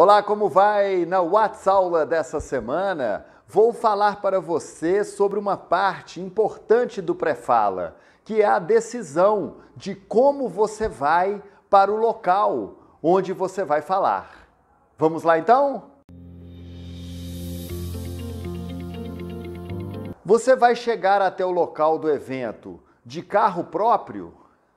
Olá, como vai? Na WhatsApp Aula dessa semana, vou falar para você sobre uma parte importante do pré-fala, que é a decisão de como você vai para o local onde você vai falar. Vamos lá então? Você vai chegar até o local do evento de carro próprio?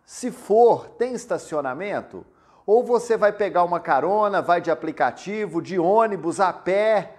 Se for, tem estacionamento? ou você vai pegar uma carona, vai de aplicativo, de ônibus, a pé,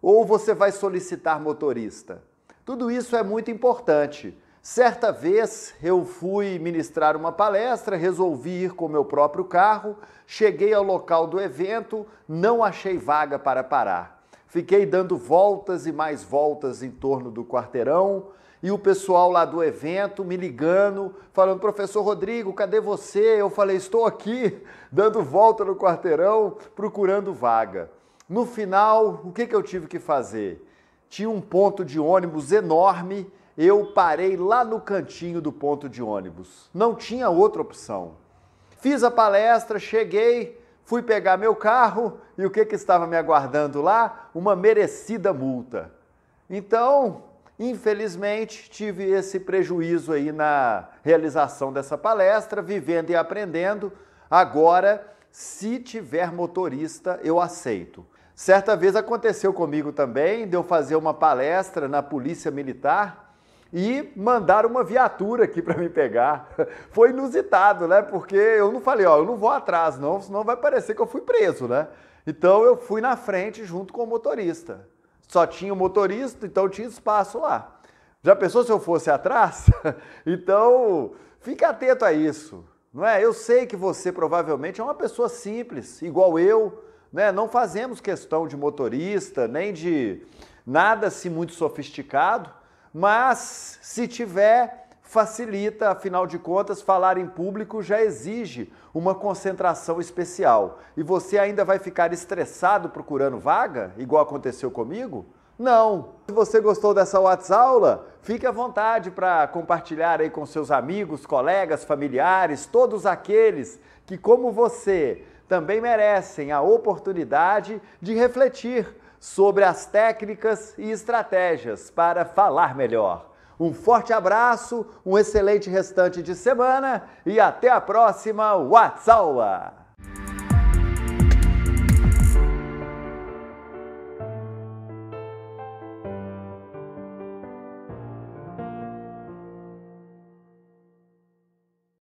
ou você vai solicitar motorista. Tudo isso é muito importante. Certa vez eu fui ministrar uma palestra, resolvi ir com meu próprio carro, cheguei ao local do evento, não achei vaga para parar. Fiquei dando voltas e mais voltas em torno do quarteirão e o pessoal lá do evento me ligando, falando: professor Rodrigo, cadê você? Eu falei: estou aqui, dando volta no quarteirão, procurando vaga. No final, o que, que eu tive que fazer? Tinha um ponto de ônibus enorme, eu parei lá no cantinho do ponto de ônibus. Não tinha outra opção. Fiz a palestra, cheguei, Fui pegar meu carro e o que, que estava me aguardando lá? Uma merecida multa. Então, infelizmente, tive esse prejuízo aí na realização dessa palestra, vivendo e aprendendo. Agora, se tiver motorista, eu aceito. Certa vez aconteceu comigo também de eu fazer uma palestra na Polícia Militar e mandaram uma viatura aqui para me pegar. Foi inusitado, né? Porque eu não falei, ó, eu não vou atrás não, senão vai parecer que eu fui preso, né? Então eu fui na frente junto com o motorista. Só tinha o motorista, então tinha espaço lá. Já pensou se eu fosse atrás? então, fica atento a isso, não é? Eu sei que você provavelmente é uma pessoa simples, igual eu, né? Não fazemos questão de motorista, nem de nada assim muito sofisticado mas se tiver, facilita, afinal de contas, falar em público já exige uma concentração especial. E você ainda vai ficar estressado procurando vaga, igual aconteceu comigo? Não. Se você gostou dessa WhatsApp, fique à vontade para compartilhar aí com seus amigos, colegas, familiares, todos aqueles que, como você, também merecem a oportunidade de refletir sobre as técnicas e estratégias para falar melhor. Um forte abraço, um excelente restante de semana e até a próxima WhatsApp!